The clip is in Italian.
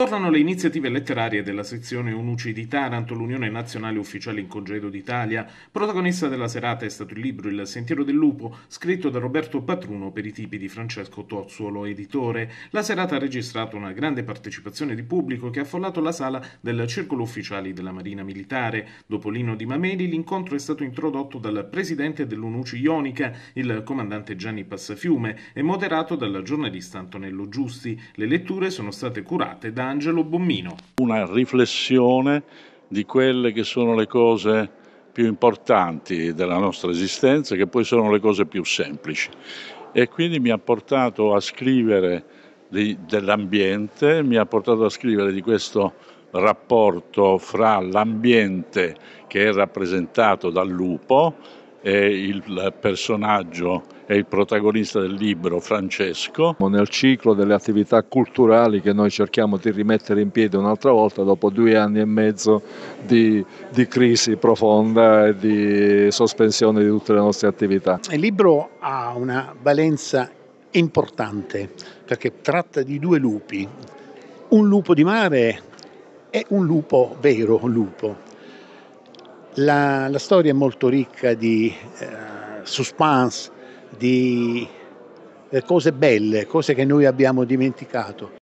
Tornano le iniziative letterarie della sezione Unuci di Taranto, l'Unione Nazionale Ufficiale in Congedo d'Italia. Protagonista della serata è stato il libro Il Sentiero del Lupo, scritto da Roberto Patruno per i tipi di Francesco Tozzuolo, editore. La serata ha registrato una grande partecipazione di pubblico che ha affollato la sala del Circolo Ufficiali della Marina Militare. Dopo Lino Di Mameli, l'incontro è stato introdotto dal presidente dell'Unuci Ionica, il comandante Gianni Passafiume, e moderato dal giornalista Antonello Giusti. Le letture sono state curate da Michelangelo Bommino. Una riflessione di quelle che sono le cose più importanti della nostra esistenza, che poi sono le cose più semplici. E quindi mi ha portato a scrivere dell'ambiente, mi ha portato a scrivere di questo rapporto fra l'ambiente che è rappresentato dal lupo è il personaggio, è il protagonista del libro, Francesco. Nel ciclo delle attività culturali che noi cerchiamo di rimettere in piedi un'altra volta dopo due anni e mezzo di, di crisi profonda e di sospensione di tutte le nostre attività. Il libro ha una valenza importante perché tratta di due lupi, un lupo di mare e un lupo vero lupo la, la storia è molto ricca di eh, suspense, di eh, cose belle, cose che noi abbiamo dimenticato.